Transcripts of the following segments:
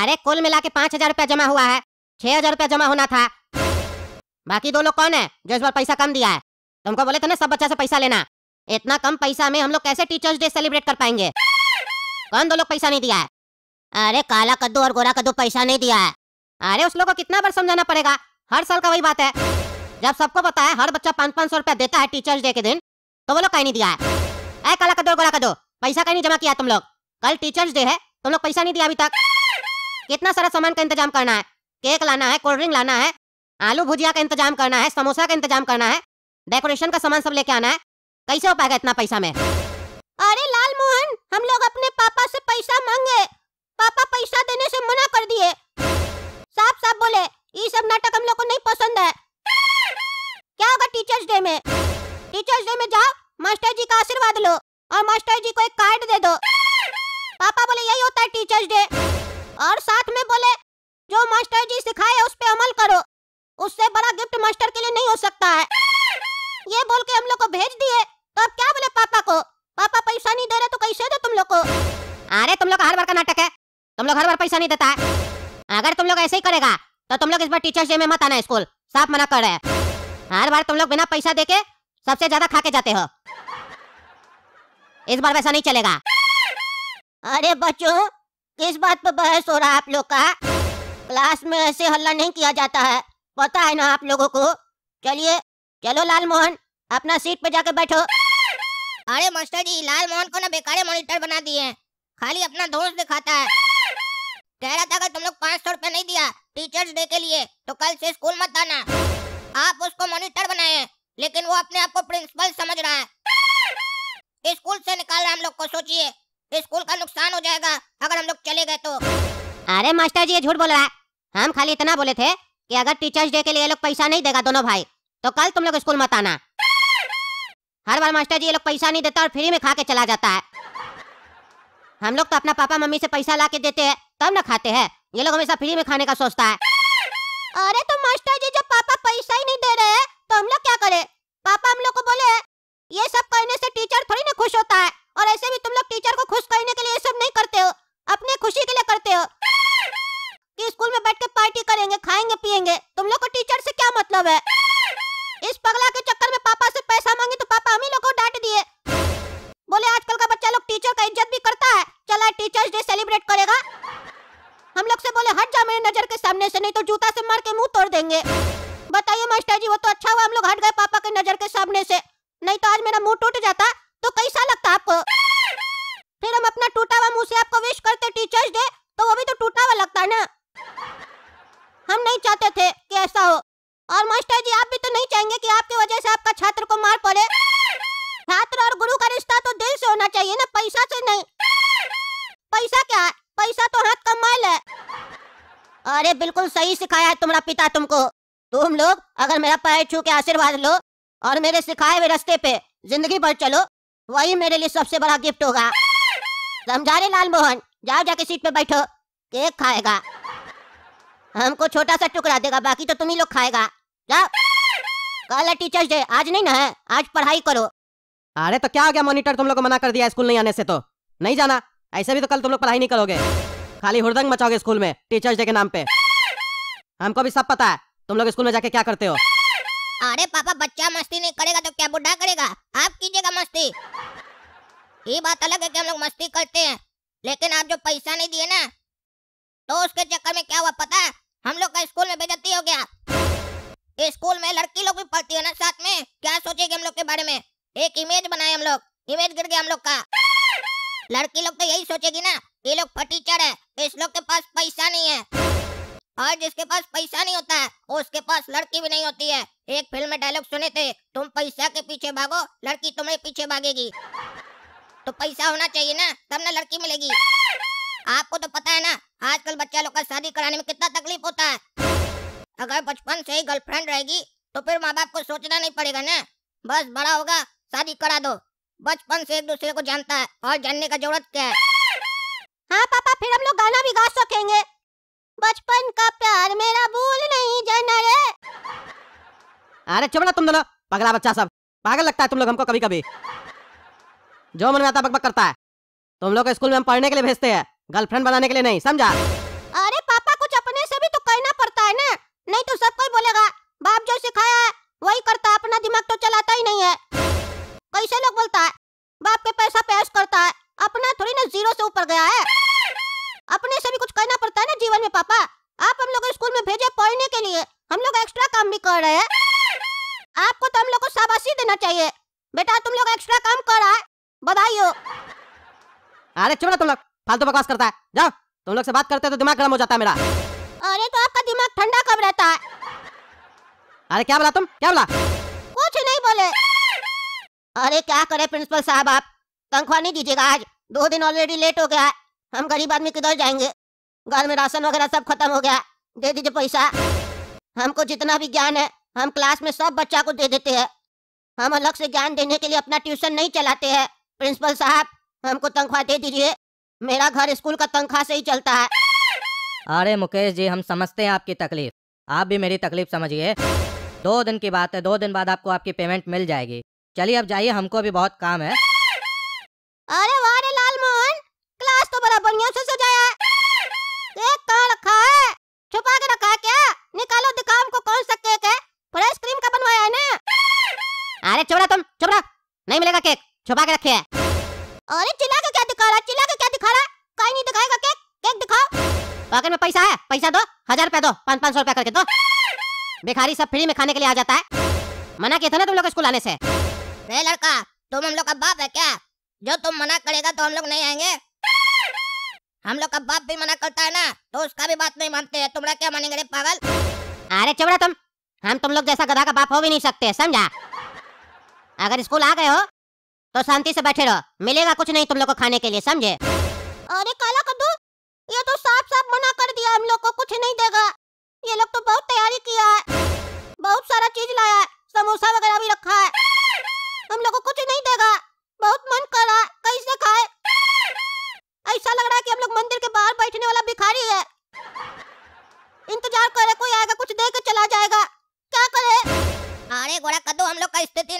अरे कुल मिला के पांच हजार रुपया जमा हुआ है छह हजार रुपया जमा होना था बाकी दो लोग कौन है जो इस बार पैसा कम दिया है तुमको बोले थे ना सब बच्चा से पैसा लेना इतना कम पैसा में हम लोग कैसे टीचर्स डे सेलिब्रेट कर पाएंगे कौन दो लोग पैसा नहीं दिया है अरे काला कद्दू और गोरा कद्दू पैसा नहीं दिया है अरे उस लोग को कितना बार समझाना पड़ेगा हर साल का वही बात है जब सबको पता है हर बच्चा पाँच पाँच सौ रुपया देता है टीचर्स डे के दिन तो वो लोग कहीं नहीं दिया है अरे काला कद्दू और गोरा कद्दू पैसा कहीं नहीं जमा किया तुम लोग कल टीचर्स डे है तुम लोग पैसा नहीं दिया अभी तक कितना सारा सामान का इंतजाम करना है केक लाना है कोल्ड ड्रिंक लाना है आलू भुजिया का इंतजाम करना है समोसा का इंतजाम करना है डेकोरेशन का सामान सब लेके आना है कैसे हो पाएगा इतना पैसा में अरे लाल मोहन हम लोग अपने पापा से पैसा मांगे पापा पैसा देने से मना कर दिए साफ साफ बोले ये सब नाटक हम लोग को नहीं पसंद है क्या होगा टीचर्स डे में टीचर्स डे में जाओ मास्टर जी का आशीर्वाद लो और मास्टर जी को एक कार्ड दे दो पापा बोले यही होता है टीचर्स डे और साथ में बोले जो मास्टर जी सिखाए उस पर अमल करो उससे बड़ा गिफ्ट मास्टर के लिए नहीं हो सकता है ये बोल के हम लोग को भेज दिए तो अब क्या बोले पापा को पापा पैसा नहीं दे रहे तो कैसे दो तुम लोग को अरे तुम लोग हर बार का नाटक है तुम लोग हर बार पैसा नहीं देता है अगर तुम लोग ऐसे ही करेगा तो तुम लोग इस बार टीचर्स डे में मत आना स्कूल साफ मना कर रहे हैं हर बार तुम लोग बिना पैसा दे सबसे ज्यादा खा के जाते हो इस बार वैसा नहीं चलेगा अरे बच्चों किस बात पर बहस हो रहा है आप लोग का क्लास में ऐसे हल्ला नहीं किया जाता है पता है ना आप लोगों को चलिए चलो लाल मोहन अपना सीट पे जाके बैठो अरे मास्टर जी लाल मोहन को ना बेकार मॉनिटर बना दिए हैं खाली अपना दोस्त दिखाता है कह रहा था अगर तुम लोग पाँच सौ रूपया नहीं दिया टीचर्स डे के लिए तो कल से स्कूल मत आना आप उसको मॉनिटर बनाए लेकिन वो अपने आप को प्रिंसिपल समझ रहा है स्कूल से निकाल रहा हम लोग को सोचिए स्कूल का नुकसान हो जाएगा अगर हम लोग चले गए तो अरे मास्टर जी ये झूठ बोल रहा है हम खाली इतना बोले थे कि अगर टीचर्स डे के लिए ये लोग पैसा नहीं देगा दोनों भाई तो कल तुम लोग स्कूल मत आना हर बार मास्टर जी ये लोग पैसा नहीं देता और फ्री में खा के चला जाता है हम लोग तो अपना पापा मम्मी से पैसा ला के देते है तब ना खाते है ये लोग हमेशा फ्री में खाने का सोचता है अरे तो मास्टर जी जब पापा पैसा ही नहीं दे रहे तो हम लोग क्या करे पापा हम लोग को बोले ये सब करने से टीचर थोड़ी ना खुश होता है और ऐसे भी तुम लोग टीचर को खुश करने के लिए ये सब नहीं करते हो अपने खुशी के लिए करते हो कि स्कूल में बैठ के पार्टी करेंगे खाएंगे पिएंगे तुम लोग को तो आज मेरा मुंह टूट जाता तो कैसा लगता आपको फिर हम अपना टूटा हुआ मुंह से आपको विश करते टीचर्स डे तो वो भी तो टूटा हुआ लगता ना हम नहीं चाहते थे कि ऐसा हो और मास्टर जी आप भी तो नहीं चाहेंगे कि आपकी वजह से आपका छात्र को मार पड़े छात्र और गुरु का रिश्ता तो दिल से होना चाहिए ना पैसा से नहीं पैसा क्या है पैसा तो हाथ का माल है अरे बिल्कुल सही सिखाया है तुम्हारा पिता तुमको तुम लोग अगर मेरा पैर छू के आशीर्वाद लो और मेरे सिखाए हुए रास्ते पे जिंदगी भर चलो वही मेरे लिए सबसे बड़ा गिफ्ट होगा समझा रहे लाल मोहन जाओ जाके सीट पे बैठो केक खाएगा हमको छोटा सा टुकड़ा देगा बाकी तो तुम ही लोग खाएगा जाओ कल है टीचर्स डे आज नहीं ना है आज पढ़ाई करो अरे तो क्या हो गया मॉनिटर तुम लोग को मना कर दिया स्कूल नहीं आने से तो नहीं जाना ऐसे भी तो कल तुम लोग पढ़ाई नहीं करोगे खाली हुरदंग मचाओगे स्कूल में टीचर्स डे के नाम पे हमको भी सब पता है तुम लोग स्कूल में जाके क्या करते हो अरे पापा बच्चा मस्ती नहीं करेगा तो क्या बुढ़ा करेगा आप कीजिएगा मस्ती ये बात अलग है कि हम लोग मस्ती करते हैं लेकिन आप जो पैसा नहीं दिए ना तो उसके चक्कर में क्या हुआ पता हम लोग का स्कूल में बेजती हो गया स्कूल में लड़की लोग भी पढ़ती है ना साथ में क्या सोचेगी हम लोग के बारे में एक इमेज बनाए हम लोग इमेज गिर गया हम लोग का लड़की लोग तो यही सोचेगी ना ये लोग फटीचर है इस लोग के पास पैसा नहीं है और जिसके पास पैसा नहीं होता है उसके पास लड़की भी नहीं होती है एक फिल्म में डायलॉग सुने थे तुम पैसा के पीछे भागो लड़की तुम्हें पीछे भागेगी तो पैसा होना चाहिए ना तब ना लड़की मिलेगी आपको तो पता है ना आजकल बच्चा लोग का शादी कराने में कितना तकलीफ होता है अगर बचपन से ही गर्लफ्रेंड रहेगी तो फिर माँ बाप को सोचना नहीं पड़ेगा ना बस बड़ा होगा शादी करा दो बचपन से एक दूसरे को जानता है और जानने का जरूरत क्या है हाँ पापा फिर हम लोग गाना भी गा सकेंगे बचपन का प्यार मेरा भूल नहीं जाना रे अरे चुप ना तुम दोनों पगला बच्चा सब पागल लगता है तुम लोग हमको कभी कभी जो मन में आता बकबक करता है तुम लोग स्कूल में हम पढ़ने के लिए भेजते हैं गर्लफ्रेंड बनाने के लिए नहीं समझा अरे पापा कुछ अपने से भी तो कहना पड़ता है ना नहीं तो सब कोई बोलेगा बाप जो सिखाया है वही करता अपना दिमाग तो चलाता ही नहीं है कैसे लोग बोलता है बाप के पैसा पेश करता है अपना थोड़ी ना जीरो से ऊपर गया है अपने से भी कुछ करना पड़ता है ना जीवन में पापा आप हम लोग स्कूल में भेजे पढ़ने के लिए हम लोग एक्स्ट्रा काम भी कर रहे हैं आपको तो हम लोग को शाबाशी देना चाहिए बेटा तुम लोग एक्स्ट्रा काम कर रहा है बधाई हो अरे चुप तुम लोग फालतू बकवास करता है जाओ तुम लोग से बात करते तो दिमाग गर्म हो जाता है मेरा अरे तो आपका दिमाग ठंडा कब रहता है अरे क्या बोला तुम क्या बोला कुछ नहीं बोले अरे क्या करे प्रिंसिपल साहब आप तनख्वाह नहीं दीजिएगा आज दो दिन ऑलरेडी लेट हो गया है हम गरीब आदमी किधर जाएंगे घर में राशन वगैरह सब खत्म हो गया दे दीजिए पैसा हमको जितना भी ज्ञान है हम क्लास में सब बच्चा को दे देते हैं हम अलग से ज्ञान देने के लिए अपना ट्यूशन नहीं चलाते हैं प्रिंसिपल साहब हमको तनख्वाह दे दीजिए मेरा घर स्कूल का तनख्वाह से ही चलता है अरे मुकेश जी हम समझते हैं आपकी तकलीफ आप भी मेरी तकलीफ समझिए दो दिन की बात है दो दिन बाद आपको आपकी पेमेंट मिल जाएगी चलिए अब जाइए हमको भी बहुत काम है अरे वाह बढ़िया से सजाया है केक कहाँ रखा है छुपा के रखा है क्या निकालो दिखाओ हमको कौन सा केक है पूरा आइसक्रीम का बनवाया है ना अरे चुप तुम चुप नहीं मिलेगा केक छुपा के रखे है अरे चिल्ला के क्या दिखा रहा चिल्ला के क्या दिखा रहा कहीं नहीं दिखाएगा केक केक दिखाओ पॉकेट में पैसा है पैसा दो हजार रुपया दो पाँच पाँच सौ रुपया करके दो भिखारी सब फ्री में खाने के लिए आ जाता है मना किया था ना तुम लोग स्कूल आने से लड़का तुम हम लोग का बाप है क्या जो तुम मना करेगा तो हम लोग नहीं आएंगे हम लोग का बाप भी मना करता है ना तो उसका भी बात नहीं मानते हैं तुम्हारा क्या मानेंगे पागल अरे चमड़ा तुम हम तुम लोग जैसा गधा का बाप हो भी नहीं सकते समझा अगर स्कूल आ गए हो तो शांति से बैठे रहो मिलेगा कुछ नहीं तुम लोग को खाने के लिए समझे अरे काला कद्दू ये तो साफ साफ मना कर दिया हम लोग को कुछ नहीं देगा ये लोग तो बहुत तैयारी किया है बहुत सारा चीज लाया है समोसा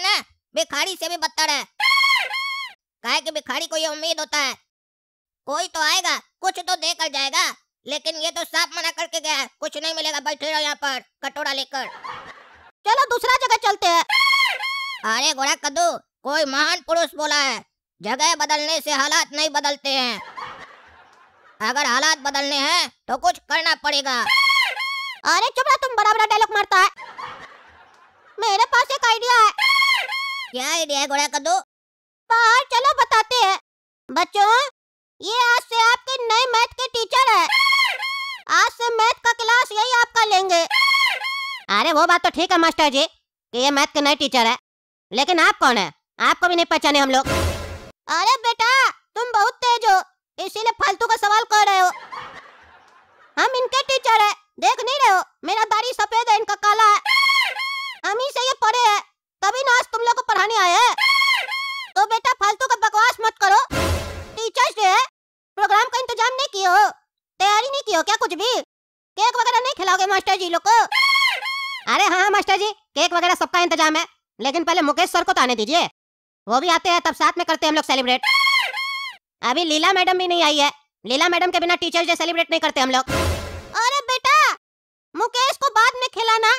ना भिखारी से भी बदतर है कहे कि भिखारी को ये उम्मीद होता है कोई तो आएगा कुछ तो दे कर जाएगा लेकिन ये तो साफ मना करके गया है कुछ नहीं मिलेगा बैठे रहो यहाँ पर कटोरा लेकर चलो दूसरा जगह चलते हैं अरे गोरा कद्दू कोई महान पुरुष बोला है जगह बदलने से हालात नहीं बदलते हैं अगर हालात बदलने हैं तो कुछ करना पड़ेगा अरे चुप तुम बड़ा बड़ा डायलॉग मारता है मेरे पास एक आइडिया है क्या आइडिया है घोड़ा कद्दू बाहर चलो बताते हैं बच्चों ये आज से आपके नए मैथ के टीचर है आज से मैथ का क्लास यही आपका लेंगे अरे वो बात तो ठीक है मास्टर जी कि ये मैथ के नए टीचर है लेकिन आप कौन है आपको भी नहीं पहचाने हम लोग अरे बेटा तुम बहुत तेज हो इसीलिए फालतू का सवाल कर रहे हो हम इनके टीचर है देख नहीं रहे हो मेरा दाढ़ी सफेद है इनका काला है मास्टर जी लोग अरे हाँ, हाँ मास्टर जी केक वगैरह सबका इंतजाम है लेकिन पहले मुकेश सर को तो आने दीजिए वो भी आते हैं तब साथ में करते हैं हम लोग सेलिब्रेट अभी लीला मैडम भी नहीं आई है लीला मैडम के बिना टीचर डे सेलिब्रेट नहीं करते हम लोग अरे बेटा मुकेश को बाद में खिलाना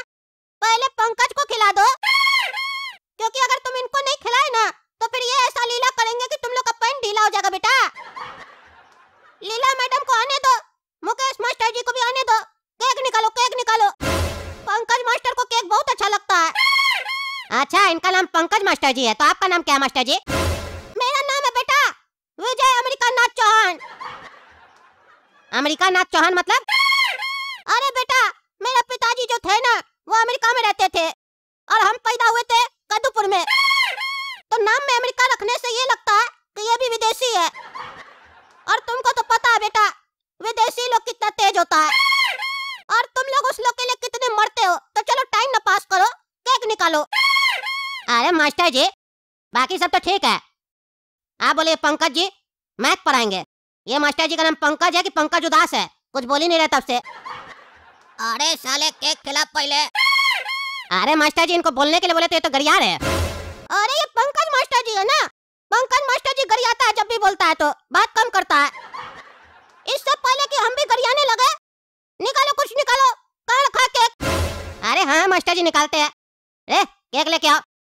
पहले पंकज को खिला दो क्योंकि अगर तुम इनको नहीं खिलाए ना तो फिर ये ऐसा लीला करेंगे कि तुम लोग का पैंट ढीला हो जाएगा बेटा लीला मैडम को आने पंकज मास्टर जी है तो आपका नाम क्या मास्टर जी मेरा नाम है बेटा विजय अमेरिका नाथ चौहान अमेरिका नाथ चौहान मतलब अरे अरे मास्टर जी बाकी सब तो ठीक है आप बोले पंकज जी मैथ पढ़ाएंगे ये मास्टर जी का नाम पंकज है कि पंकज उदास है कुछ बोली नहीं रहा तब से अरे साले केक खिला पहले अरे मास्टर जी इनको बोलने के लिए बोले तो ये तो गरियार है अरे ये पंकज मास्टर जी है ना पंकज मास्टर जी गरियाता है जब भी बोलता है तो बात कम करता है इससे पहले कि हम भी गरियाने लगे निकालो कुछ निकालो कहाँ केक अरे हाँ मास्टर जी निकालते हैं केक लेके आओ